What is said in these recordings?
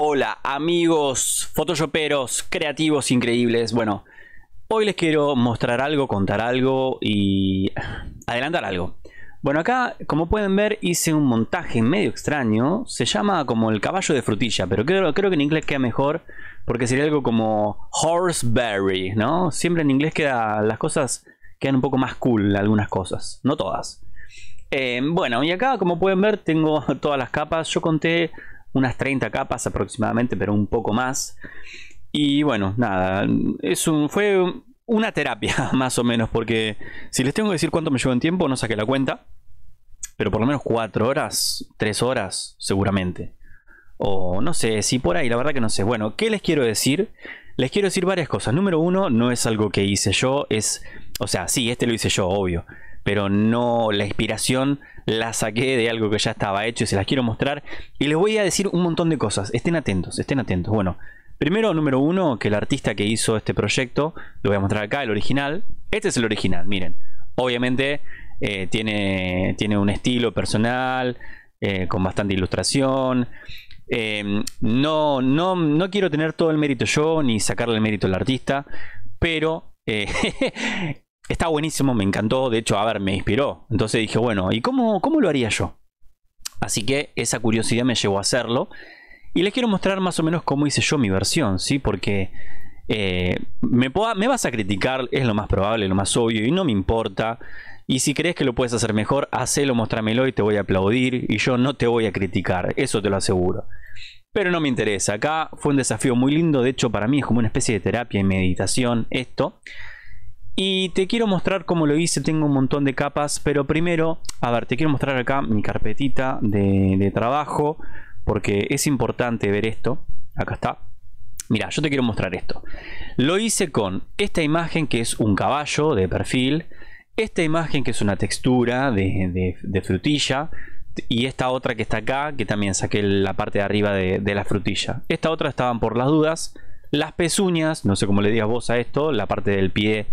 Hola amigos, photoshoperos, creativos increíbles. Bueno, hoy les quiero mostrar algo, contar algo y adelantar algo. Bueno, acá como pueden ver hice un montaje medio extraño. Se llama como el caballo de frutilla, pero creo, que en inglés queda mejor porque sería algo como horseberry, ¿no? Siempre en inglés queda, las cosas quedan un poco más cool, algunas cosas, no todas. Eh, bueno, y acá como pueden ver tengo todas las capas. Yo conté unas 30 capas aproximadamente, pero un poco más. Y bueno, nada, es un, fue una terapia más o menos, porque si les tengo que decir cuánto me llevó en tiempo, no saqué la cuenta, pero por lo menos 4 horas, 3 horas seguramente. O no sé, si por ahí, la verdad que no sé. Bueno, ¿qué les quiero decir? Les quiero decir varias cosas. Número uno, no es algo que hice yo, es... O sea, sí, este lo hice yo, obvio pero no la inspiración la saqué de algo que ya estaba hecho y se las quiero mostrar. Y les voy a decir un montón de cosas, estén atentos, estén atentos. Bueno, primero, número uno, que el artista que hizo este proyecto, lo voy a mostrar acá, el original. Este es el original, miren. Obviamente eh, tiene, tiene un estilo personal, eh, con bastante ilustración. Eh, no, no, no quiero tener todo el mérito yo, ni sacarle el mérito al artista, pero está buenísimo, me encantó, de hecho, a ver, me inspiró. Entonces dije, bueno, ¿y cómo, cómo lo haría yo? Así que esa curiosidad me llevó a hacerlo. Y les quiero mostrar más o menos cómo hice yo mi versión, ¿sí? Porque eh, me, me vas a criticar, es lo más probable, lo más obvio, y no me importa. Y si crees que lo puedes hacer mejor, hacelo, mostrámelo y te voy a aplaudir. Y yo no te voy a criticar, eso te lo aseguro. Pero no me interesa. Acá fue un desafío muy lindo. De hecho, para mí es como una especie de terapia y meditación esto. Y te quiero mostrar cómo lo hice, tengo un montón de capas, pero primero, a ver, te quiero mostrar acá mi carpetita de, trabajo, porque es importante ver esto, acá está. Mira, yo te quiero mostrar esto. Lo hice con esta imagen que es un caballo de perfil, esta imagen que es una textura de, frutilla, y esta otra que está acá, que también saqué la parte de arriba de, de, la frutilla. Esta otra estaban por las dudas. Las pezuñas, no sé cómo le digas vos a esto, la parte del pie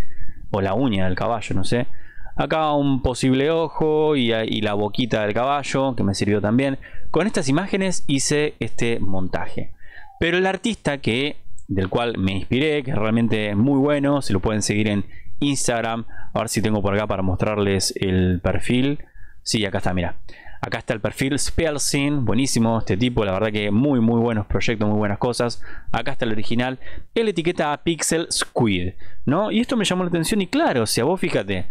o la uña del caballo, no sé. Acá un posible ojo y, la boquita del caballo, que me sirvió también. Con estas imágenes hice este montaje. Pero el artista que, del cual me inspiré, que realmente es muy bueno, se lo pueden seguir en Instagram. A ver si tengo por acá para mostrarles el perfil. Sí, acá está, mira. Acá está el perfil Spelsin, buenísimo este tipo, la verdad que muy muy buenos proyectos, muy buenas cosas. Acá está el original, él etiqueta Pixel Squid, ¿no? Y esto me llamó la atención y claro, o sea, vos fíjate,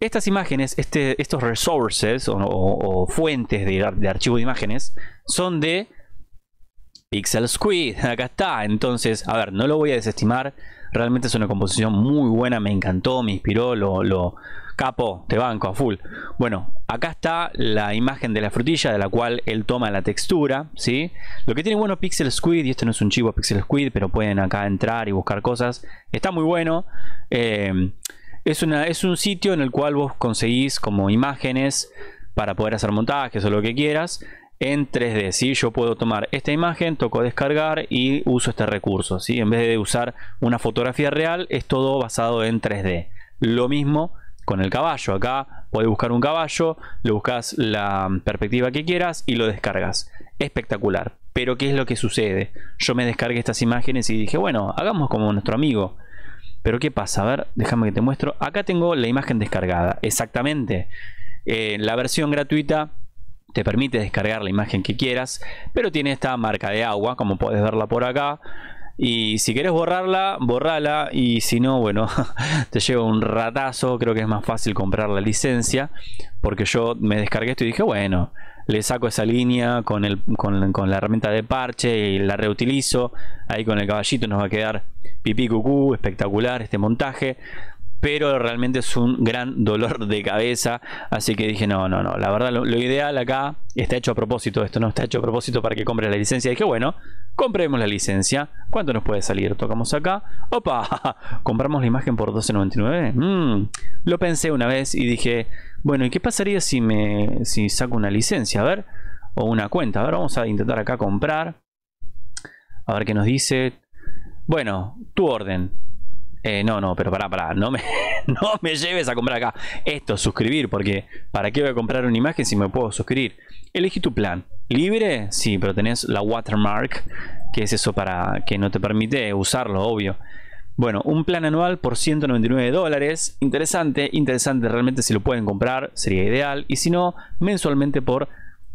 estas imágenes, este, estos resources o, fuentes de, de archivo de imágenes son de Pixel Squid, acá está. Entonces, a ver, no lo voy a desestimar. Realmente es una composición muy buena, me encantó, me inspiró, lo, capó capo, te banco a full. Bueno, acá está la imagen de la frutilla de la cual él toma la textura, ¿sí? Lo que tiene bueno Pixel Squid, y esto no es un chivo Pixel Squid, pero pueden acá entrar y buscar cosas, está muy bueno. Eh, es, es un sitio en el cual vos conseguís como imágenes para poder hacer montajes o lo que quieras en 3D. Si Yo puedo tomar esta imagen, toco descargar y uso este recurso. ¿sí? En vez de usar una fotografía real, es todo basado en 3D. Lo mismo con el caballo. Acá puedes buscar un caballo, le buscas la perspectiva que quieras y lo descargas. Espectacular. Pero ¿qué es lo que sucede? Yo me descargué estas imágenes y dije, bueno, hagamos como nuestro amigo. Pero ¿qué pasa? A ver, déjame que te muestro. Acá tengo la imagen descargada. Exactamente. en eh, la versión gratuita te permite descargar la imagen que quieras, pero tiene esta marca de agua, como puedes verla por acá. Y si quieres borrarla, borrala. Y si no, bueno, te lleva un ratazo. Creo que es más fácil comprar la licencia. Porque yo me descargué esto y dije, bueno, le saco esa línea con, con la herramienta de parche y la reutilizo. Ahí con el caballito nos va a quedar pipí cucú, espectacular este montaje pero realmente es un gran dolor de cabeza, así que dije, no, no, no, la verdad lo, ideal acá está hecho a propósito, esto no está hecho a propósito para que compre la licencia, dije, bueno, compremos la licencia, ¿cuánto nos puede salir? Tocamos acá, opa, compramos la imagen por 12.99, mm, lo pensé una vez y dije, bueno, ¿y qué pasaría si, me, si saco una licencia? A ver, o una cuenta, a ver, vamos a intentar acá comprar, a ver qué nos dice, bueno, tu orden, eh, no, no, pero pará, pará, no me, no me lleves a comprar acá. Esto, suscribir, porque ¿para qué voy a comprar una imagen si me puedo suscribir? Elegí tu plan. ¿Libre? Sí, pero tenés la watermark, que es eso para que no te permite usarlo, obvio. Bueno, un plan anual por 199 dólares. Interesante, interesante. Realmente si lo pueden comprar sería ideal. Y si no, mensualmente por...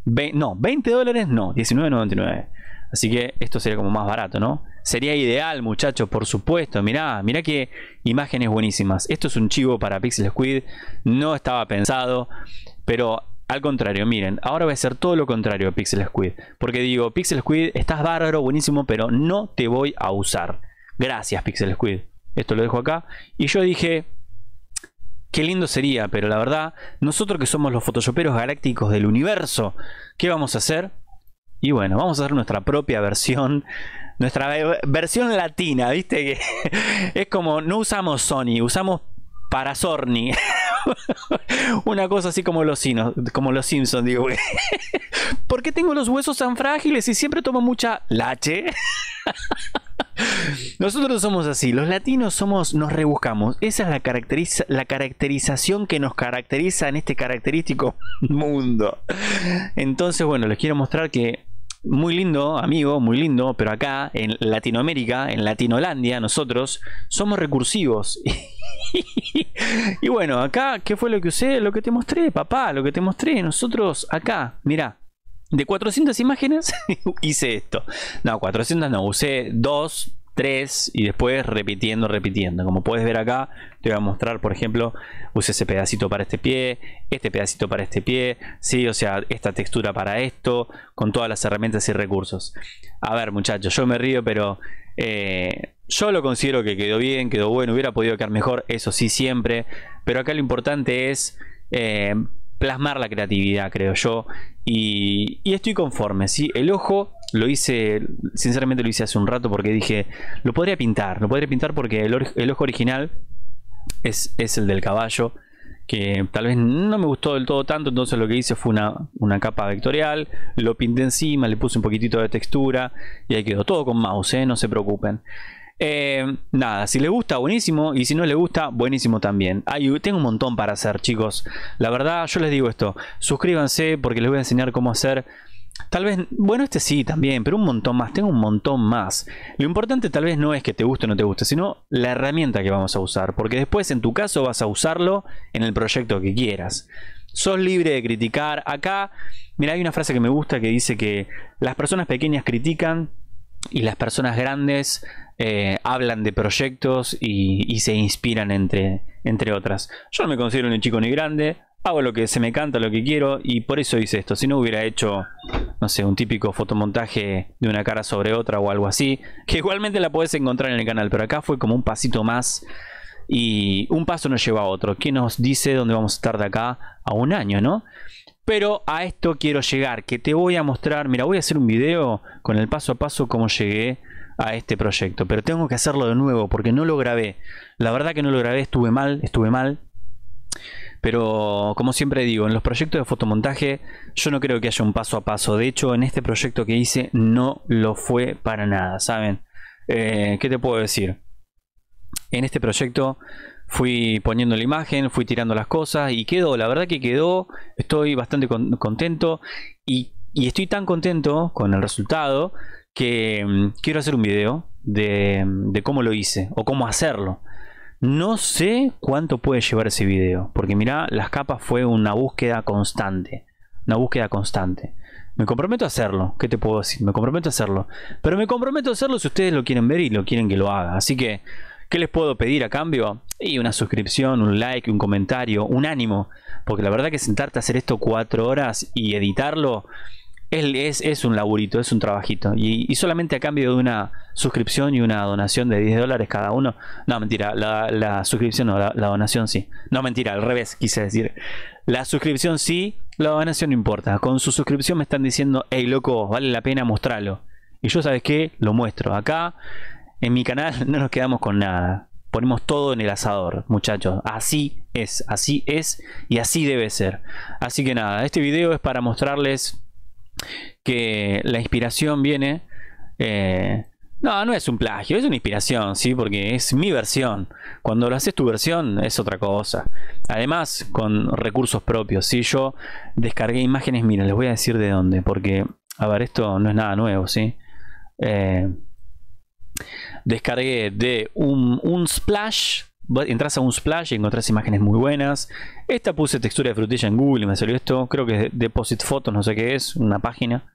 no, 20 dólares no, 19.99. Así que esto sería como más barato, ¿no? Sería ideal, muchachos, por supuesto. Mirá, mirá qué imágenes buenísimas. Esto es un chivo para Pixel Squid. No estaba pensado. Pero al contrario, miren, ahora va a ser todo lo contrario Pixel Squid. Porque digo, Pixel Squid, estás bárbaro, buenísimo, pero no te voy a usar. Gracias, Pixel Squid. Esto lo dejo acá. Y yo dije, qué lindo sería, pero la verdad, nosotros que somos los photoshoperos galácticos del universo, ¿qué vamos a hacer? Y bueno, vamos a hacer nuestra propia versión nuestra versión latina, ¿viste? Que es como no usamos Sony, usamos para Sorni. Una cosa así como los, como los Simpsons, digo, ¿Por qué tengo los huesos tan frágiles y siempre tomo mucha lache? Nosotros somos así, los latinos somos, nos rebuscamos. Esa es la, caracteriza, la caracterización que nos caracteriza en este característico mundo. Entonces, bueno, les quiero mostrar que muy lindo, amigo, muy lindo, pero acá en Latinoamérica, en Latinolandia, nosotros somos recursivos. y bueno, acá, ¿qué fue lo que usé? Lo que te mostré, papá, lo que te mostré. Nosotros acá, mira de 400 imágenes hice esto. No, 400 no, usé dos 3 y después repitiendo, repitiendo. Como puedes ver acá, te voy a mostrar, por ejemplo, usé ese pedacito para este pie, este pedacito para este pie, ¿sí? o sea, esta textura para esto, con todas las herramientas y recursos. A ver, muchachos, yo me río, pero eh, yo lo considero que quedó bien, quedó bueno, hubiera podido quedar mejor, eso sí, siempre. Pero acá lo importante es... Eh, plasmar la creatividad creo yo y, y estoy conforme ¿sí? el ojo lo hice, sinceramente lo hice hace un rato porque dije, lo podría pintar, lo podría pintar porque el, ojo original es, el del caballo, que tal vez no me gustó del todo tanto, entonces lo que hice fue una, capa vectorial, lo pinté encima, le puse un poquitito de textura y ahí quedó todo con mouse, ¿eh? no se preocupen. Eh, nada, si les gusta, buenísimo. Y si no les gusta, buenísimo también. tengo un montón para hacer, chicos. La verdad, yo les digo esto. Suscríbanse porque les voy a enseñar cómo hacer Tal vez, bueno, este sí también, pero un montón más, tengo un montón más. Lo importante tal vez no es que te guste o no te guste, sino la herramienta que vamos a usar, porque después en tu caso vas a usarlo en el proyecto que quieras. Sos libre de criticar. Acá, mira, hay una frase que me gusta que dice que las personas pequeñas critican y las personas grandes eh, hablan de proyectos y, se inspiran entre, entre otras. Yo no me considero ni chico ni grande, hago lo que se me canta, lo que quiero, y por eso hice esto. Si no hubiera hecho, no sé, un típico fotomontaje de una cara sobre otra o algo así, que igualmente la puedes encontrar en el canal, pero acá fue como un pasito más y un paso nos lleva a otro. ¿Qué nos dice dónde vamos a estar de acá a un año, no? Pero a esto quiero llegar, que te voy a mostrar, mira, voy a hacer un video con el paso a paso cómo llegué a este proyecto, pero tengo que hacerlo de nuevo porque no lo grabé. La verdad que no lo grabé, estuve mal, estuve mal. Pero como siempre digo, en los proyectos de fotomontaje yo no creo que haya un paso a paso. De hecho, en este proyecto que hice no lo fue para nada, ¿saben? Eh, ¿Qué te puedo decir? En este proyecto fui poniendo la imagen, fui tirando las cosas y quedó, la verdad que quedó, estoy bastante contento y, estoy tan contento con el resultado que mm, quiero hacer un video de cómo lo hice o cómo hacerlo. No sé cuánto puede llevar ese video, porque mirá, las capas fue una búsqueda constante. Una búsqueda constante. Me comprometo a hacerlo, ¿qué te puedo decir? Me comprometo a hacerlo. Pero me comprometo a hacerlo si ustedes lo quieren ver y lo quieren que lo haga. Así que, ¿qué les puedo pedir a cambio? Y una suscripción, un like, un comentario, un ánimo. Porque la verdad que sentarte a hacer esto cuatro horas y editarlo es, un laburito, es un trabajito. Y, solamente a cambio de una suscripción y una donación de 10 dólares cada uno. No, mentira, la, suscripción no, la, la, donación sí. No, mentira, al revés, quise decir. La suscripción sí, la donación no importa. Con su suscripción me están diciendo, hey loco, vale la pena mostrarlo. Y yo, ¿sabes qué? Lo muestro. Acá, en mi canal, no nos quedamos con nada. Ponemos todo en el asador, muchachos. Así es, así es y así debe ser. Así que nada, este video es para mostrarles que la inspiración viene... Eh, no, no es un plagio, es una inspiración, ¿sí? Porque es mi versión. Cuando lo haces tu versión es otra cosa. Además, con recursos propios, ¿sí? Yo descargué imágenes, mira, les voy a decir de dónde, porque, a ver, esto no es nada nuevo, ¿sí? Eh, descargué de un splash entras a un splash y encontrás imágenes muy buenas. Esta puse textura de frutilla en Google y me salió esto. Creo que es Deposit Photos, no sé qué es, una página.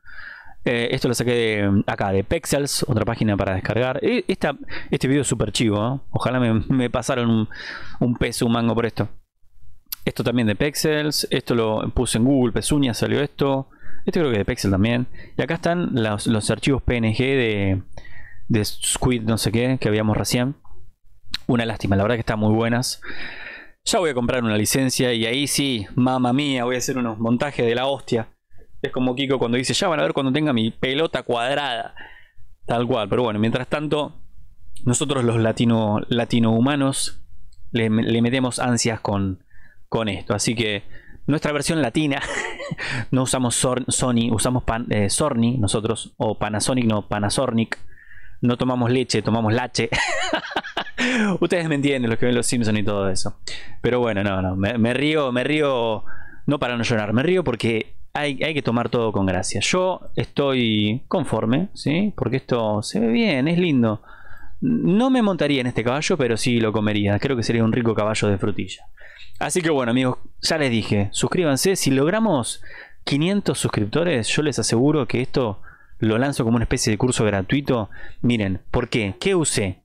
Eh, esto lo saqué de, acá, de Pexels, otra página para descargar. E, esta, este video es súper chivo. ¿eh? Ojalá me, me pasaron un, peso, un mango por esto. Esto también de Pexels. Esto lo puse en Google, Pezuña, salió esto. Este creo que de Pexel también. Y acá están los, archivos PNG de, de Squid, no sé qué, que habíamos recién. Una lástima, la verdad que están muy buenas. Ya voy a comprar una licencia y ahí sí, mamá mía, voy a hacer unos montajes de la hostia. Es como Kiko cuando dice, ya van a ver cuando tenga mi pelota cuadrada. Tal cual, pero bueno, mientras tanto, nosotros los latino, humanos le, metemos ansias con, con esto. Así que nuestra versión latina, no usamos Sony, usamos pan, eh, nosotros, o Panasonic, no, Panasonic. No tomamos leche, tomamos lache. Ustedes me entienden, los que ven los Simpsons y todo eso. Pero bueno, no, no. Me, río, me río. No para no llorar, me río porque hay, hay, que tomar todo con gracia. Yo estoy conforme, ¿sí? Porque esto se ve bien, es lindo. No me montaría en este caballo, pero sí lo comería. Creo que sería un rico caballo de frutilla. Así que bueno, amigos, ya les dije, suscríbanse. Si logramos 500 suscriptores, yo les aseguro que esto lo lanzo como una especie de curso gratuito. Miren, ¿por qué? ¿Qué usé?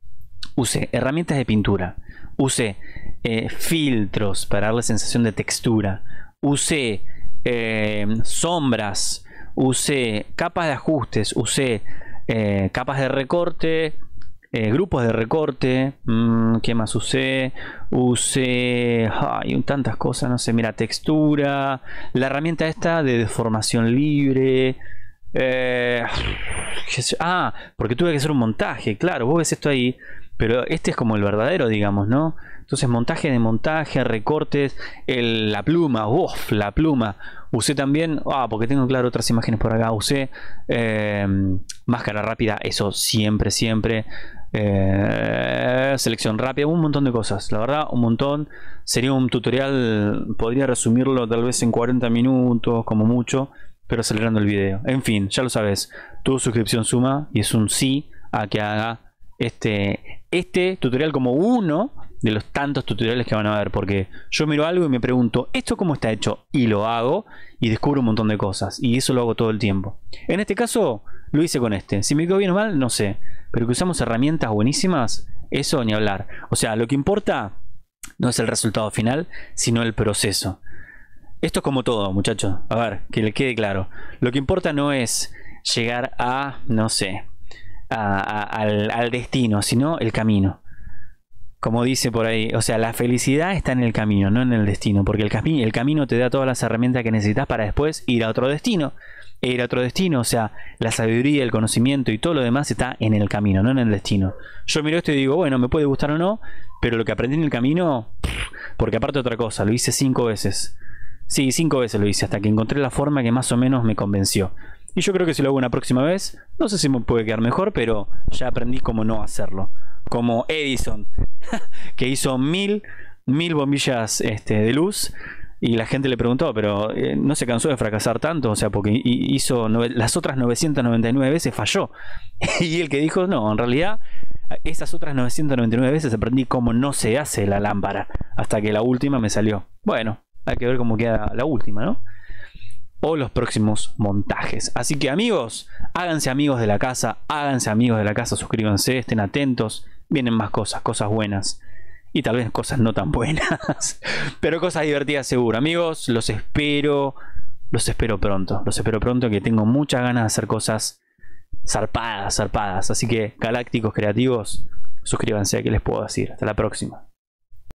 use herramientas de pintura, use eh, filtros para darle sensación de textura, use eh, sombras, use capas de ajustes, use eh, capas de recorte, grupos de recorte, mm, ¿qué más usé? Usé hay tantas cosas, no sé, mira, textura, la herramienta esta de deformación libre, ah, porque tuve que hacer un montaje, claro, vos ves esto ahí pero este es como el verdadero, digamos, ¿no? Entonces, montaje de montaje, recortes, la pluma, uff, la pluma. Usé también, ah, porque tengo claro otras imágenes por acá, usé eh, máscara rápida, eso siempre, siempre. Eh, selección rápida, un montón de cosas, la verdad, un montón. Sería un tutorial, podría resumirlo tal vez en 40 minutos, como mucho, pero acelerando el video. En fin, ya lo sabes, tu suscripción suma y es un sí a que haga este, este tutorial como uno de los tantos tutoriales que van a ver, porque yo miro algo y me pregunto, ¿esto cómo está hecho? Y lo hago y descubro un montón de cosas, y eso lo hago todo el tiempo. En este caso, lo hice con este. Si me quedó bien o mal, no sé, pero que usamos herramientas buenísimas, eso ni hablar. O sea, lo que importa no es el resultado final, sino el proceso. Esto es como todo, muchachos. A ver, que le quede claro. Lo que importa no es llegar a, no sé, al, destino, sino el camino como dice por ahí, o sea, la felicidad está en el camino, no en el destino, porque el, el camino te da todas las herramientas que necesitas para después ir a otro destino. E ir a otro destino, o sea, la sabiduría, el conocimiento y todo lo demás está en el camino, no en el destino. Yo miro esto y digo, bueno, me puede gustar o no, pero lo que aprendí en el camino, porque aparte otra cosa, lo hice cinco veces. Sí, cinco veces lo hice, hasta que encontré la forma que más o menos me convenció. Y yo creo que si lo hago una próxima vez, no sé si me puede quedar mejor, pero ya aprendí cómo no hacerlo. Como Edison, que hizo mil, mil bombillas este, de luz. Y la gente le preguntó, pero eh, no se cansó de fracasar tanto, o sea, porque hizo las otras 999 veces falló. y el que dijo, no, en realidad esas otras 999 veces aprendí cómo no se hace la lámpara, hasta que la última me salió. Bueno, hay que ver cómo queda la última, ¿no? o los próximos montajes. Así que amigos, háganse amigos de la casa, háganse amigos de la casa, suscríbanse, estén atentos, vienen más cosas, cosas buenas y tal vez cosas no tan buenas, pero cosas divertidas seguro. Amigos, los espero, los espero pronto, los espero pronto que tengo muchas ganas de hacer cosas zarpadas, zarpadas. Así que galácticos creativos, suscríbanse, que les puedo decir. Hasta la próxima.